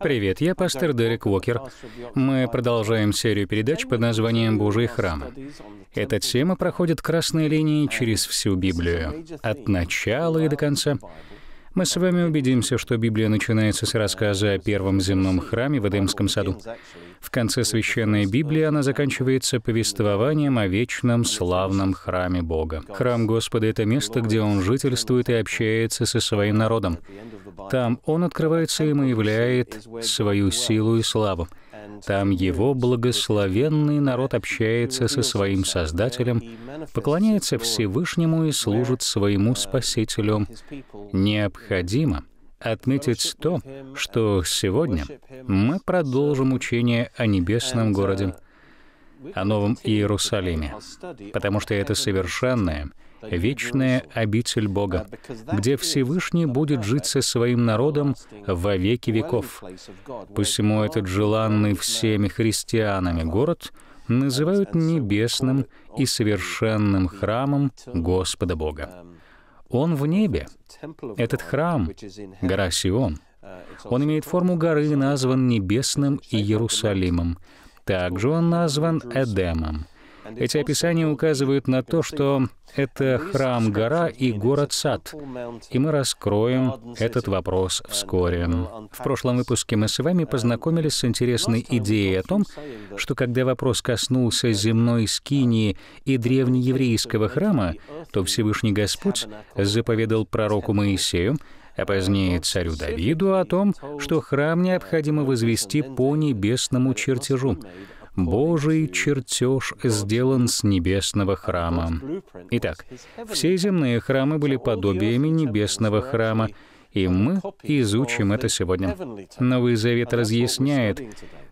Привет, я пастор Дерек Уокер. Мы продолжаем серию передач под названием «Божий храм». Эта тема проходит красной линией через всю Библию, от начала и до конца. Мы с вами убедимся, что Библия начинается с рассказа о первом земном храме в Эдемском саду. В конце Священной Библии она заканчивается повествованием о вечном славном храме Бога. Храм Господа — это место, где Он жительствует и общается со своим народом. Там Он открывается им и являет свою силу и славу. Там его благословенный народ общается со своим Создателем, поклоняется Всевышнему и служит своему Спасителю. Необходимо отметить то, что сегодня мы продолжим учение о небесном городе, о Новом Иерусалиме, потому что это совершенное — вечная обитель Бога, где Всевышний будет жить со своим народом во веки веков. Посему этот желанный всеми христианами город называют небесным и совершенным храмом Господа Бога. Он в небе. Этот храм, гора Сион, он имеет форму горы, назван Небесным и Иерусалимом. Также он назван Эдемом — эти описания указывают на то, что это храм-гора и город-сад. И мы раскроем этот вопрос вскоре. В прошлом выпуске мы с вами познакомились с интересной идеей о том, что когда вопрос коснулся земной скинии и древнееврейского храма, то Всевышний Господь заповедал пророку Моисею, а позднее царю Давиду о том, что храм необходимо возвести по небесному чертежу. Божий чертеж сделан с небесного храма. Итак, все земные храмы были подобиями небесного храма, и мы изучим это сегодня. Новый Завет разъясняет,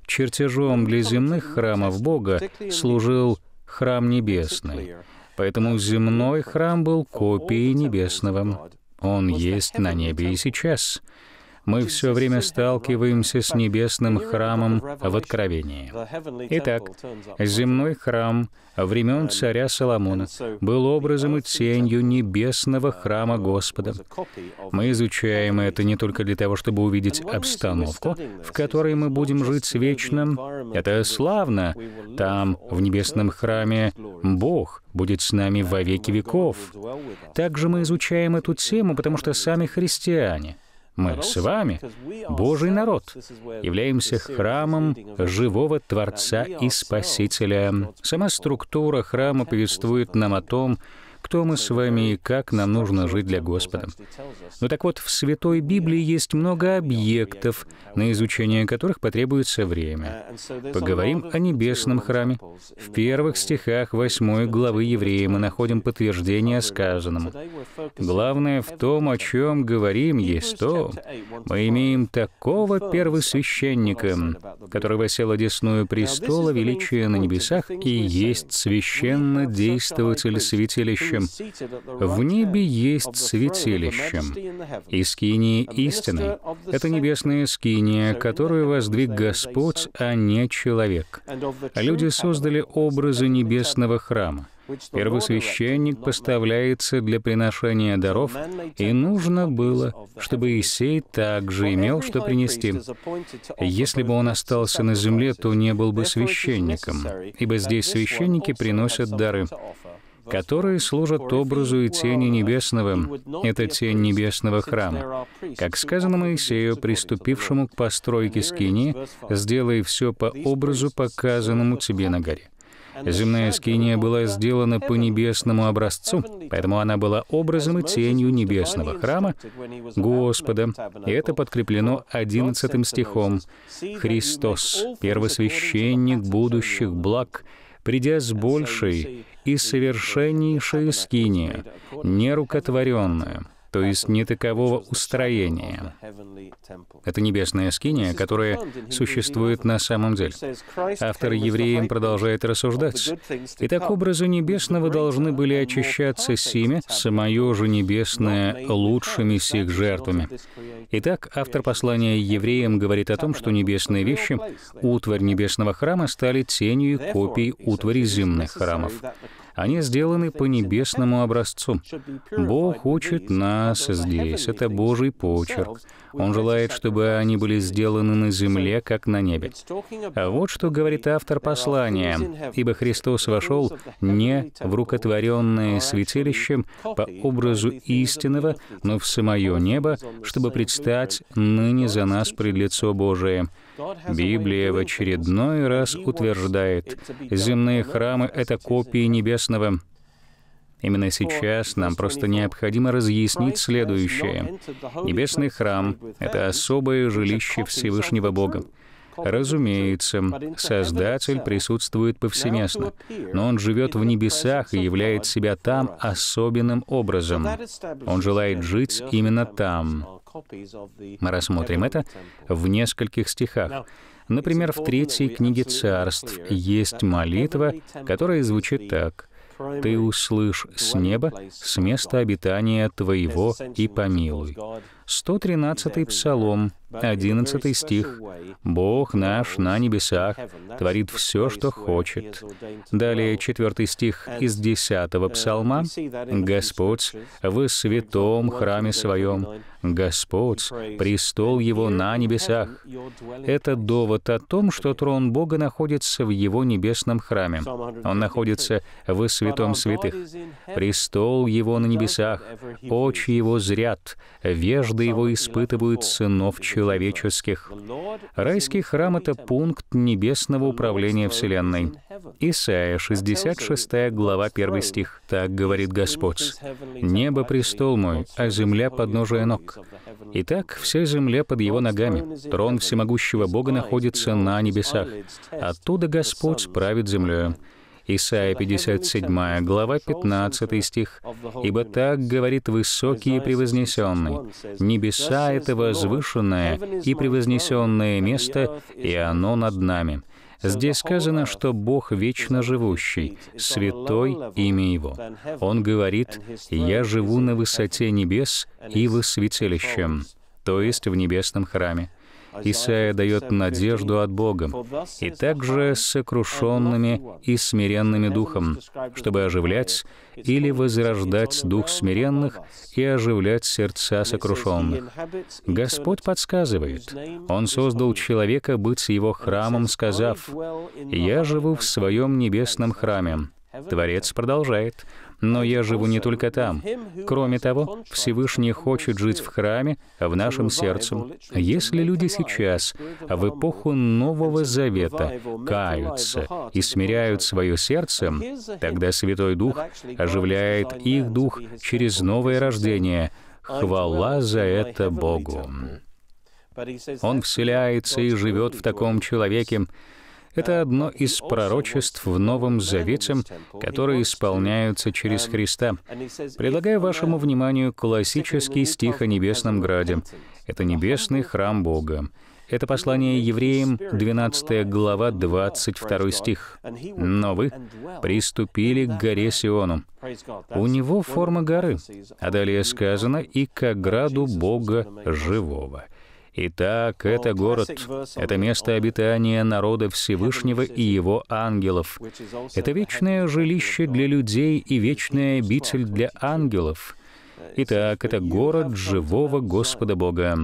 чертежом для земных храмов Бога служил храм небесный. Поэтому земной храм был копией небесного. Он есть на небе и сейчас мы все время сталкиваемся с небесным храмом в Откровении. Итак, земной храм времен царя Соломона был образом и тенью небесного храма Господа. Мы изучаем это не только для того, чтобы увидеть обстановку, в которой мы будем жить вечно. Это славно. Там, в небесном храме, Бог будет с нами во веки веков. Также мы изучаем эту тему, потому что сами христиане — мы с вами, Божий народ, являемся храмом живого Творца и Спасителя. Сама структура храма повествует нам о том, кто мы с вами и как нам нужно жить для Господа. Ну так вот, в Святой Библии есть много объектов, на изучение которых потребуется время. Поговорим о небесном храме. В первых стихах 8 главы Еврея мы находим подтверждение сказанному. Главное в том, о чем говорим, есть то, мы имеем такого первосвященника, который восел одесную престола величия на небесах и есть священно действователь святилища будущем, в небе есть святилище, и скинии истины — это небесная скиния, которую воздвиг Господь, а не человек. Люди создали образы небесного храма. Первосвященник поставляется для приношения даров, и нужно было, чтобы Исей также имел, что принести. Если бы он остался на земле, то не был бы священником, ибо здесь священники приносят дары которые служат образу и тени небесного. Это тень небесного храма. Как сказано Моисею, приступившему к постройке скини, сделай все по образу, показанному тебе на горе. Земная скиния была сделана по небесному образцу, поэтому она была образом и тенью небесного храма Господа. И это подкреплено одиннадцатым стихом. «Христос, первосвященник будущих благ, придя с большей и совершеннейшая скиния, нерукотворенная, то есть не такового устроения. Это небесная скиния, которая существует на самом деле. Автор евреям продолжает рассуждать. Итак, образы небесного должны были очищаться сими, самое же небесное, лучшими сих жертвами. Итак, автор послания евреям говорит о том, что небесные вещи, утварь небесного храма, стали тенью копий утвари земных храмов. Они сделаны по небесному образцу. Бог учит нас здесь. Это Божий почерк. Он желает, чтобы они были сделаны на земле, как на небе. А вот что говорит автор послания. «Ибо Христос вошел не в рукотворенное святилище по образу истинного, но в самое небо, чтобы предстать ныне за нас пред лицо Божие». Библия в очередной раз утверждает, земные храмы — это копии небесного. Именно сейчас нам просто необходимо разъяснить следующее. Небесный храм — это особое жилище Всевышнего Бога. Разумеется, Создатель присутствует повсеместно, но Он живет в небесах и являет себя там особенным образом. Он желает жить именно там. Мы рассмотрим это в нескольких стихах. Например, в третьей книге царств есть молитва, которая звучит так — ты услышь с неба, с места обитания Твоего и помилуй. 113-й Псалом, 11 стих. «Бог наш на небесах, творит все, что хочет». Далее 4 стих из 10 uh, Псалма. «Господь в святом храме своем, Господь, престол Его на небесах». Это довод о том, что трон Бога находится в Его небесном храме. Он находится в святом святых. «Престол Его на небесах, очи Его зрят, вежда нужды его испытывают сынов человеческих. Райский храм — это пункт небесного управления Вселенной. Исайя, 66 глава, 1 стих. «Так говорит Господь, «Небо — престол мой, а земля — подножие ног». Итак, вся земля под его ногами. Трон всемогущего Бога находится на небесах. Оттуда Господь правит землею. Исайя 57, глава 15 стих. «Ибо так говорит высокий и превознесенный, небеса — это возвышенное и превознесенное место, и оно над нами». Здесь сказано, что Бог вечно живущий, святой имя Его. Он говорит, «Я живу на высоте небес и во святилище, то есть в небесном храме. Исаия дает надежду от Бога, и также сокрушенными и смиренными духом, чтобы оживлять или возрождать дух смиренных и оживлять сердца сокрушенных. Господь подсказывает. Он создал человека быть его храмом, сказав, «Я живу в своем небесном храме». Творец продолжает, но я живу не только там. Кроме того, Всевышний хочет жить в храме, в нашем сердце. Если люди сейчас, в эпоху Нового Завета, каются и смиряют свое сердце, тогда Святой Дух оживляет их дух через новое рождение. Хвала за это Богу. Он вселяется и живет в таком человеке, это одно из пророчеств в Новом Завете, которые исполняются через Христа. Предлагаю вашему вниманию классический стих о Небесном Граде. Это небесный храм Бога. Это послание евреям, 12 глава, 22 стих. «Но вы приступили к горе Сиону». У него форма горы, а далее сказано «и к ограду Бога живого». Итак, это город, это место обитания народа Всевышнего и его ангелов. Это вечное жилище для людей и вечная обитель для ангелов. Итак, это город живого Господа Бога.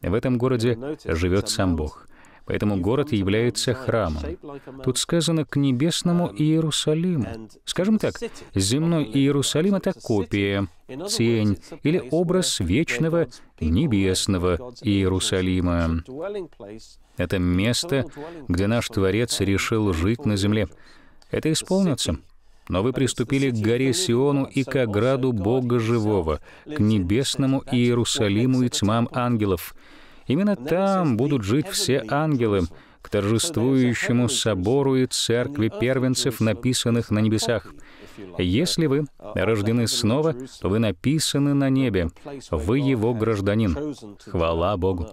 В этом городе живет сам Бог. Поэтому город является храмом. Тут сказано «к небесному um, Иерусалиму». Скажем так, земной Иерусалим — это копия — тень или образ вечного небесного Иерусалима. Это место, где наш Творец решил жить на земле. Это исполнится. Но вы приступили к горе Сиону и к ограду Бога Живого, к небесному Иерусалиму и тьмам ангелов. Именно там будут жить все ангелы, к торжествующему собору и церкви первенцев, написанных на небесах. Если вы рождены снова, то вы написаны на небе, вы его гражданин. Хвала Богу.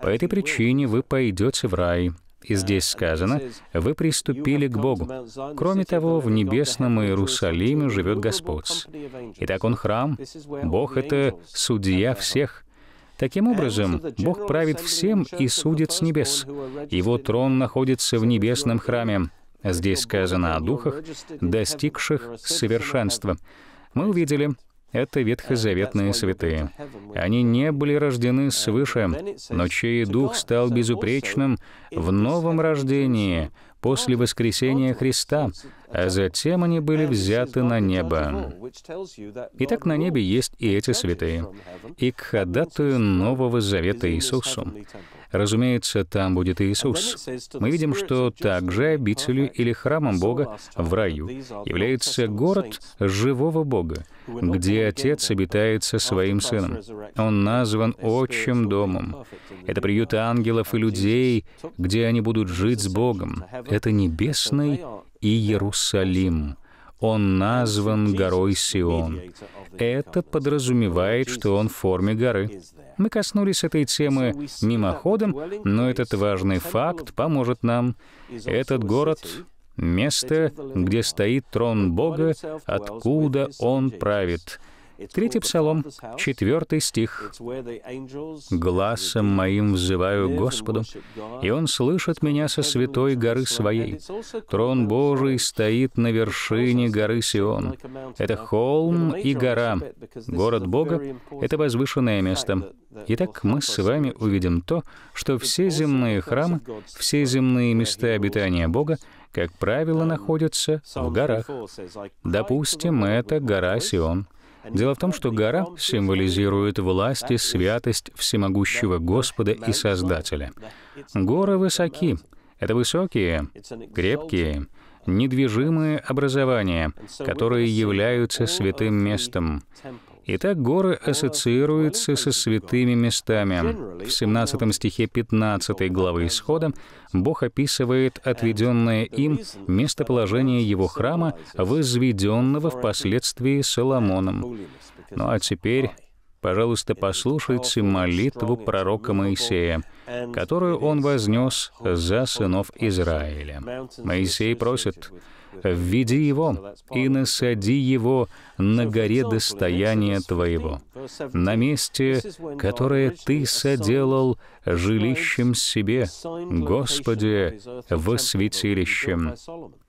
По этой причине вы пойдете в рай, и здесь сказано, «Вы приступили к Богу». Кроме того, в небесном Иерусалиме живет Господь. Итак, Он храм. Бог — это судья всех. Таким образом, Бог правит всем и судит с небес. Его трон находится в небесном храме. Здесь сказано о духах, достигших совершенства. Мы увидели, это ветхозаветные святые. Они не были рождены свыше, но чей дух стал безупречным в новом рождении, после воскресения Христа, а затем они были взяты на небо. Итак, на небе есть и эти святые, и к ходатую Нового Завета Иисусу. Разумеется, там будет Иисус. Мы видим, что также обителью или храмом Бога в раю является город живого Бога, где Отец обитает со Своим Сыном. Он назван Отчим Домом. Это приют ангелов и людей, где они будут жить с Богом. Это небесный Иерусалим. Он назван горой Сион это подразумевает, что он в форме горы. Мы коснулись этой темы мимоходом, но этот важный факт поможет нам. Этот город — место, где стоит трон Бога, откуда Он правит — Третий псалом, четвертый стих. «Глазом моим взываю Господу, и Он слышит меня со святой горы своей. Трон Божий стоит на вершине горы Сион. Это холм и гора. Город Бога — это возвышенное место. Итак, мы с вами увидим то, что все земные храмы, все земные места обитания Бога, как правило, находятся в горах. Допустим, это гора Сион. Дело в том, что гора символизирует власть и святость всемогущего Господа и Создателя. Горы высоки. Это высокие, крепкие, недвижимые образования, которые являются святым местом. Итак, горы ассоциируются со святыми местами. В 17 стихе 15 главы Исхода Бог описывает отведенное им местоположение его храма, возведенного впоследствии Соломоном. Ну а теперь пожалуйста, послушайте молитву пророка Моисея, которую он вознес за сынов Израиля. Моисей просит, введи его и насади его на горе достояния твоего, на месте, которое ты соделал жилищем себе, Господи, во святилищем».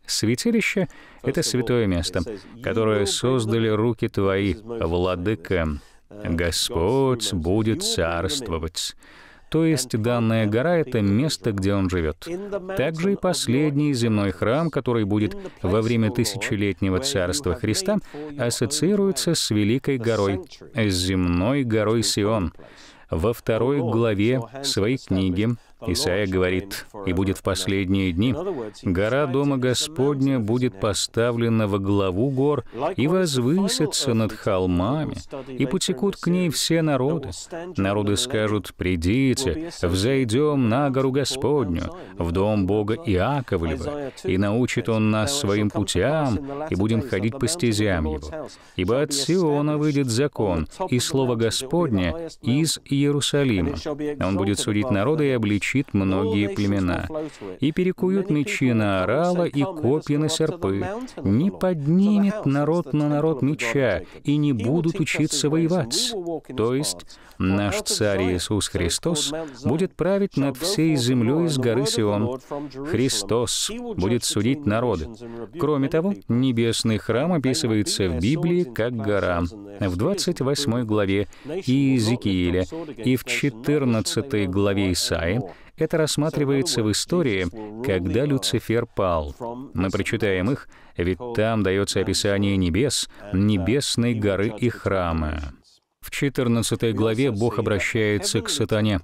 Святилище — это святое место, которое создали руки твои, владыка. Господь будет царствовать. То есть данная гора — это место, где он живет. Также и последний земной храм, который будет во время тысячелетнего царства Христа, ассоциируется с Великой горой, с земной горой Сион. Во второй главе своей книги Исаия говорит, «И будет в последние дни, гора Дома Господня будет поставлена во главу гор и возвысится над холмами, и потекут к ней все народы. Народы скажут, «Придите, взойдем на гору Господню, в дом Бога Иаковлева, и научит Он нас своим путям, и будем ходить по стезям Его. Ибо от Сиона выйдет закон, и слово Господне из Иерусалима. Он будет судить народы и обличить щит многие племена. И перекуют мечи на орала и копья на серпы. Не поднимет народ на народ меча, и не будут учиться воевать. То есть наш Царь Иисус Христос будет править над всей землей с горы Сион. Христос будет судить народы. Кроме того, небесный храм описывается в Библии как гора. В 28 главе Иезекииля и в 14 главе Исаии это рассматривается в истории, когда Люцифер пал. Мы прочитаем их, ведь там дается описание небес, небесной горы и храма. В 14 главе Бог обращается к сатане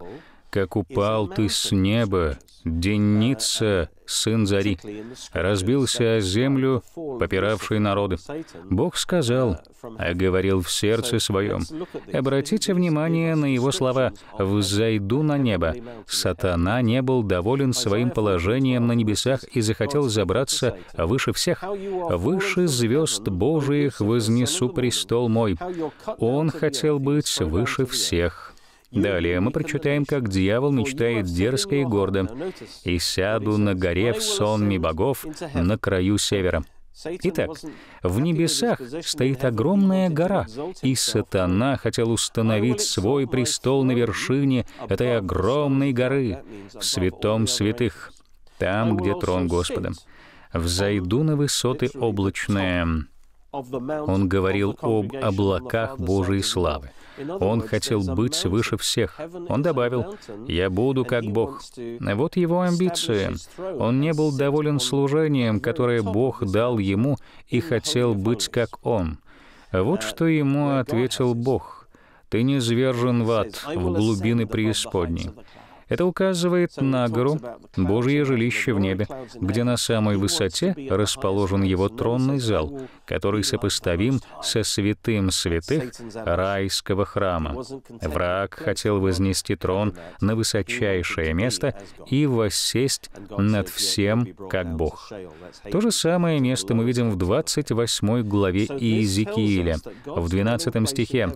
как упал ты с неба, Деница, сын Зари, разбился о землю, попиравшие народы. Бог сказал, а говорил в сердце своем. Обратите внимание на его слова «взойду на небо». Сатана не был доволен своим положением на небесах и захотел забраться выше всех. «Выше звезд Божиих вознесу престол мой». Он хотел быть выше всех. Далее мы прочитаем, как дьявол мечтает дерзко и гордо. «И сяду на горе в сонме богов на краю севера». Итак, в небесах стоит огромная гора, и сатана хотел установить свой престол на вершине этой огромной горы, в святом святых, там, где трон Господа. «Взойду на высоты облачные». Он говорил об облаках Божьей славы. Он хотел быть выше всех. Он добавил, «Я буду как Бог». Вот его амбиции. Он не был доволен служением, которое Бог дал ему, и хотел быть как Он. Вот что ему ответил Бог. «Ты не звержен в ад, в глубины преисподней. Это указывает на гору, Божье жилище в небе, где на самой высоте расположен его тронный зал, который сопоставим со святым святых райского храма. Враг хотел вознести трон на высочайшее место и воссесть над всем, как Бог. То же самое место мы видим в 28 главе Иезекииля, в 12 стихе.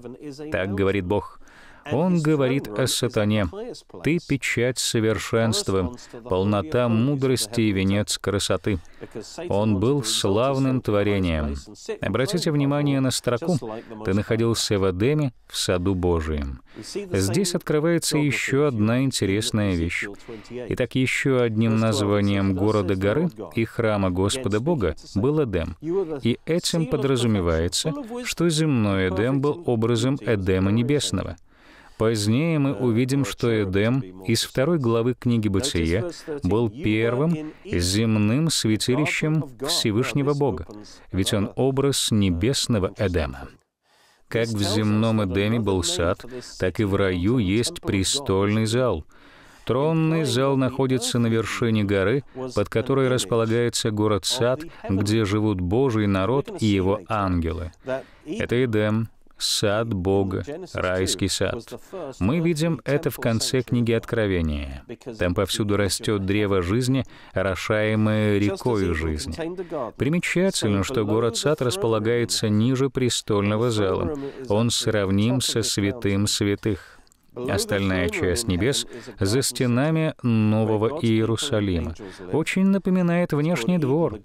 Так говорит Бог, он говорит о сатане, «Ты печать совершенства, полнота мудрости и венец красоты». Он был славным творением. Обратите внимание на строку «Ты находился в Эдеме, в саду Божием». Здесь открывается еще одна интересная вещь. Итак, еще одним названием города горы и храма Господа Бога был Эдем. И этим подразумевается, что земной Эдем был образом Эдема Небесного — Позднее мы увидим, что Эдем из второй главы книги Бытия был первым земным святилищем Всевышнего Бога, ведь он образ небесного Эдема. Как в земном Эдеме был сад, так и в раю есть престольный зал — Тронный зал находится на вершине горы, под которой располагается город-сад, где живут Божий народ и его ангелы. Это Эдем, сад Бога, райский сад. Мы видим это в конце книги Откровения. Там повсюду растет древо жизни, орошаемое рекою жизни. Примечательно, что город-сад располагается ниже престольного зала. Он сравним со святым святых. Остальная часть небес за стенами Нового Иерусалима очень напоминает внешний двор,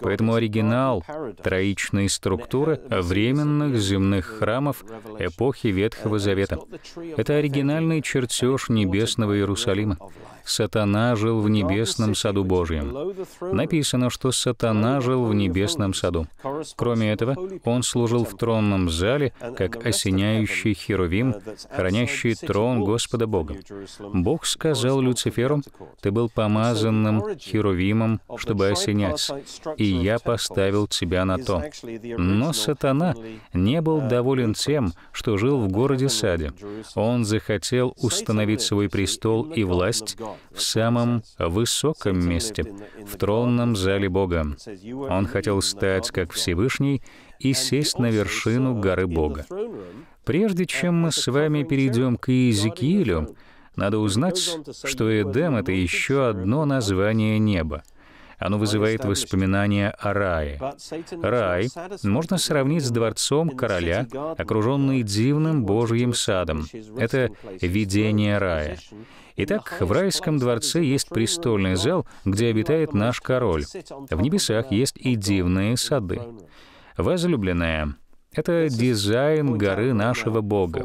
поэтому оригинал троичной структуры временных земных храмов эпохи Ветхого Завета. Это оригинальный чертеж небесного Иерусалима. Сатана жил в небесном саду Божьем. Написано, что Сатана жил в небесном саду. Кроме этого, он служил в тронном зале, как осеняющий херувим, хранящий трон Господа Бога. Бог сказал Люциферу, «Ты был помазанным херувимом, чтобы осеняться, и я поставил тебя на то». Но Сатана не был доволен тем, что жил в городе-саде. Он захотел установить свой престол и власть в самом высоком месте, в тронном зале Бога. Он хотел стать как Всевышний и сесть на вершину горы Бога. Прежде чем мы с вами перейдем к Иезекиилю, надо узнать, что Эдем — это еще одно название неба — оно вызывает воспоминания о рае. Рай можно сравнить с дворцом короля, окруженный дивным Божьим садом. Это видение рая. Итак, в райском дворце есть престольный зал, где обитает наш король. В небесах есть и дивные сады. Возлюбленная, это дизайн горы нашего Бога.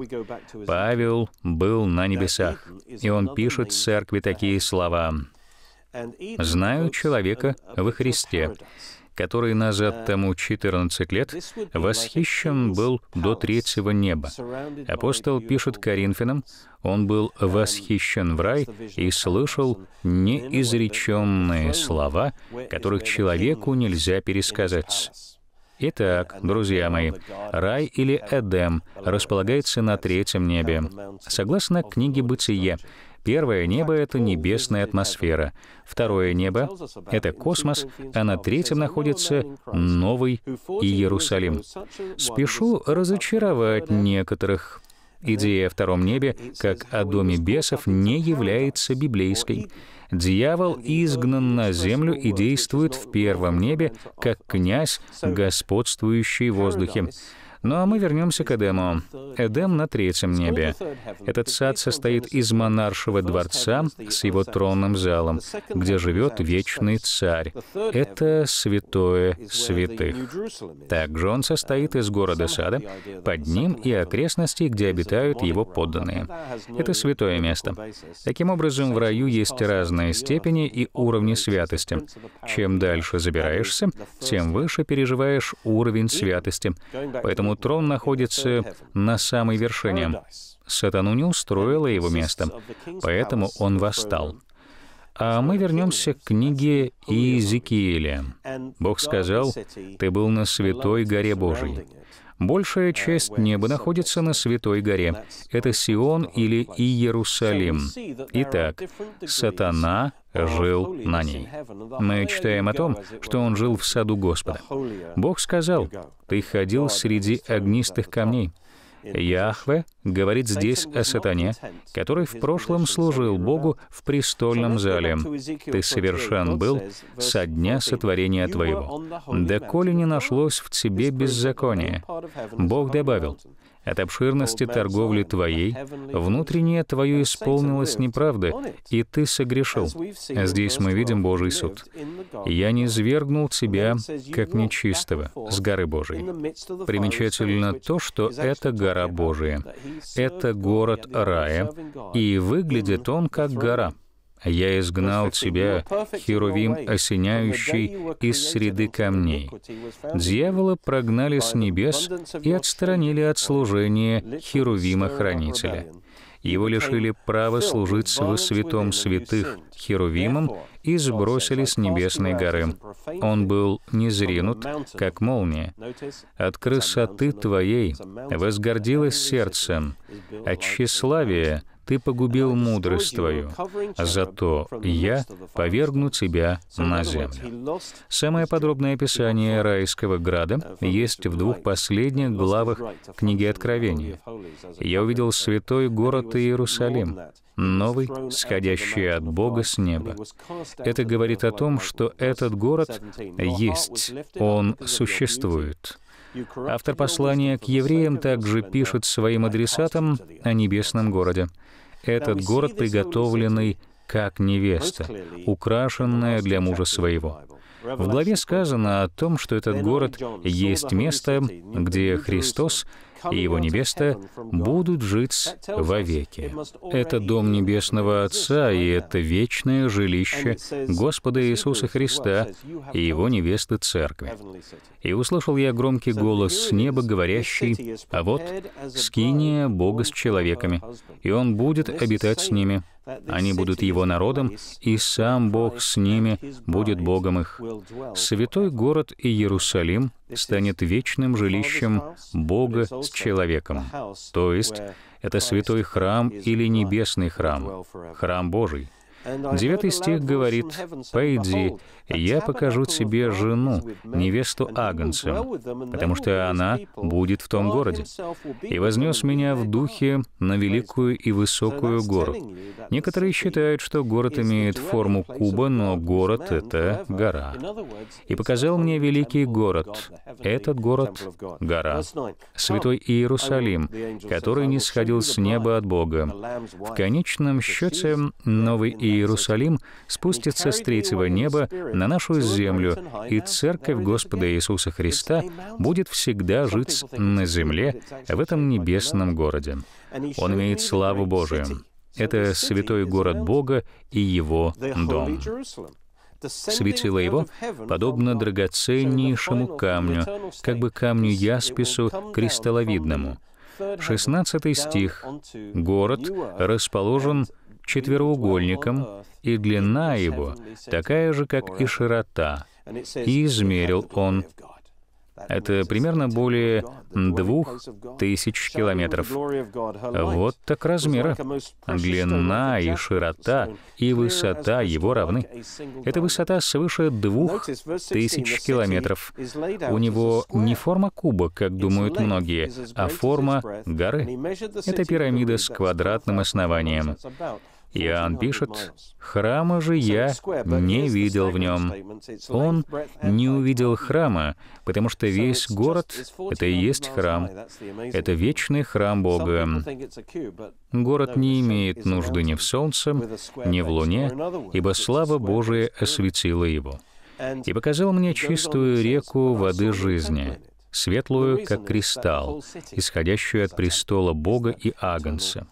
Павел был на небесах, и он пишет церкви такие слова. Знаю человека во Христе, который назад тому 14 лет восхищен был до третьего неба. Апостол пишет Коринфянам, он был восхищен в рай и слышал неизреченные слова, которых человеку нельзя пересказать. Итак, друзья мои, рай или Эдем располагается на третьем небе. Согласно книге «Бытие», Первое небо — это небесная атмосфера, второе небо — это космос, а на третьем находится Новый Иерусалим. Спешу разочаровать некоторых. Идея о втором небе, как о доме бесов, не является библейской. Дьявол изгнан на землю и действует в первом небе, как князь, господствующий в воздухе. Ну а мы вернемся к Эдему. Эдем на третьем небе. Этот сад состоит из монаршего дворца с его тронным залом, где живет вечный царь. Это святое святых. Также он состоит из города сада, под ним и окрестностей, где обитают его подданные. Это святое место. Таким образом, в раю есть разные степени и уровни святости. Чем дальше забираешься, тем выше переживаешь уровень святости. Поэтому поэтому трон находится на самой вершине. Сатану не устроило его место, поэтому он восстал. А мы вернемся к книге Иезекииля. Бог сказал, «Ты был на святой горе Божией». Большая часть неба находится на Святой горе. Это Сион или Иерусалим. Итак, сатана жил на ней. Мы читаем о том, что он жил в саду Господа. Бог сказал, «Ты ходил среди огнистых камней». Яхве говорит здесь о сатане, который в прошлом служил Богу в престольном зале. «Ты совершен был со дня сотворения твоего, доколе не нашлось в тебе беззакония». Бог добавил, от обширности торговли твоей внутреннее твое исполнилось неправда, и ты согрешил. Здесь мы видим Божий суд. «Я не свергнул тебя, как нечистого, с горы Божией». Примечательно то, что это гора Божия. Это город рая, и выглядит он как гора — а я изгнал тебя, Херувим осеняющий, из среды камней. Дьявола прогнали с небес и отстранили от служения Херувима-хранителя. Его лишили права служить во святом святых Херувимом и сбросили с небесной горы. Он был незринут, как молния. От красоты твоей возгордилось сердцем, от тщеславия ты погубил мудрость твою, зато я повергну тебя на землю». Самое подробное описание райского града есть в двух последних главах книги Откровения. «Я увидел святой город Иерусалим, новый, сходящий от Бога с неба. Это говорит о том, что этот город есть, он существует. Автор послания к евреям также пишет своим адресатам о небесном городе. «Этот город, приготовленный как невеста, украшенная для мужа своего». В главе сказано о том, что этот город есть место, где Христос — и его невеста будут жить вовеки. Это дом Небесного Отца, и это вечное жилище Господа Иисуса Христа и его невесты Церкви. И услышал я громкий голос с неба, говорящий, «А вот скиния Бога с человеками, и Он будет обитать с ними, они будут его народом, и сам Бог с ними будет Богом их. Святой город Иерусалим станет вечным жилищем Бога с человеком, то есть это святой храм или небесный храм, храм Божий. Девятый стих говорит, «Пойди, я покажу тебе жену, невесту Агнца, потому что она будет в том городе. И вознес меня в духе на великую и высокую гору. Некоторые считают, что город имеет форму куба, но город — это гора. И показал мне великий город. Этот город — гора. Святой Иерусалим, который не сходил с неба от Бога. В конечном счете, Новый Иерусалим спустится с третьего неба на нашу землю, и Церковь Господа Иисуса Христа будет всегда жить на земле, в этом небесном городе. Он имеет славу Божию. Это святой город Бога и его дом. Светило его, подобно драгоценнейшему камню, как бы камню яспису кристалловидному. 16 стих. «Город расположен четвероугольником, и длина его такая же, как и широта, и измерил он. Это примерно более двух тысяч километров. Вот так размеры, Длина и широта и высота его равны. Это высота свыше двух тысяч километров. У него не форма куба, как думают многие, а форма горы. Это пирамида с квадратным основанием. Иоанн пишет, «Храма же я не видел в нем». Он не увидел храма, потому что весь город — это и есть храм. Это вечный храм Бога. Город не имеет нужды ни в солнце, ни в луне, ибо слава Божия осветила его. «И показал мне чистую реку воды жизни, светлую, как кристалл, исходящую от престола Бога и Агнца».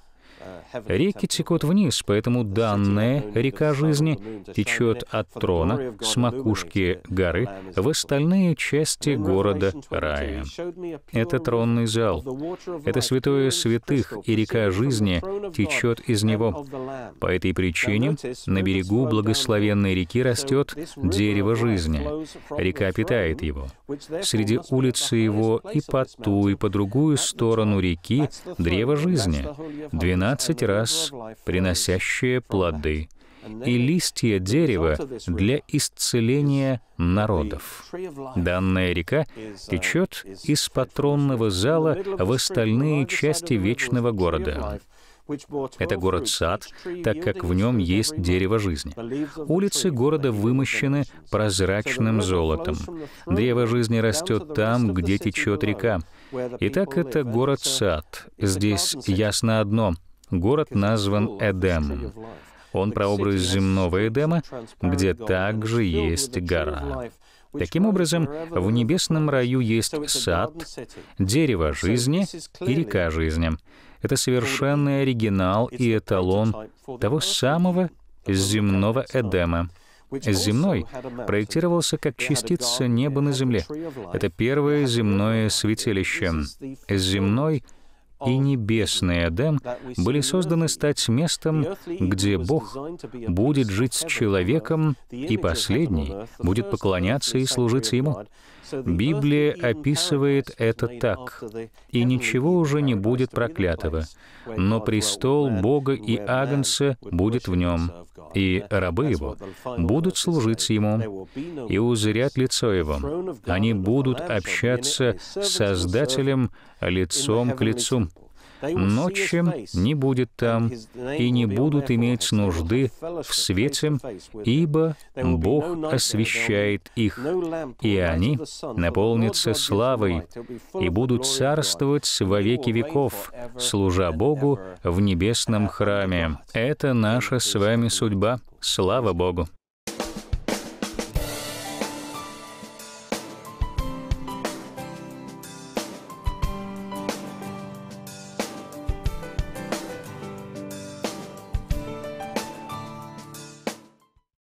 Реки текут вниз, поэтому данная река жизни течет от трона с макушки горы в остальные части города рая. Это тронный зал. Это святое святых, и река жизни течет из него. По этой причине на берегу благословенной реки растет дерево жизни. Река питает его. Среди улицы его и по ту, и по другую сторону реки древо жизни. 12 двадцать раз приносящее плоды, и листья дерева для исцеления народов. Данная река течет из патронного зала в остальные части вечного города. Это город-сад, так как в нем есть дерево жизни. Улицы города вымощены прозрачным золотом. Древо жизни растет там, где течет река. Итак, это город-сад. Здесь ясно одно — Город назван Эдемом. Он прообраз земного Эдема, где также есть гора. Таким образом, в небесном раю есть сад, дерево жизни и река жизни. Это совершенный оригинал и эталон того самого земного Эдема. Земной проектировался как частица неба на земле. Это первое земное святилище. Земной — и небесный Эдем были созданы стать местом, где Бог будет жить с человеком, и последний будет поклоняться и служить Ему. Библия описывает это так. «И ничего уже не будет проклятого, но престол Бога и Агнца будет в нем, и рабы его будут служить ему, и узрят лицо его. Они будут общаться с Создателем лицом к лицу». Ночи не будет там, и не будут иметь нужды в свете, ибо Бог освещает их, и они наполнятся славой и будут царствовать во веки веков, служа Богу в небесном храме. Это наша с вами судьба. Слава Богу!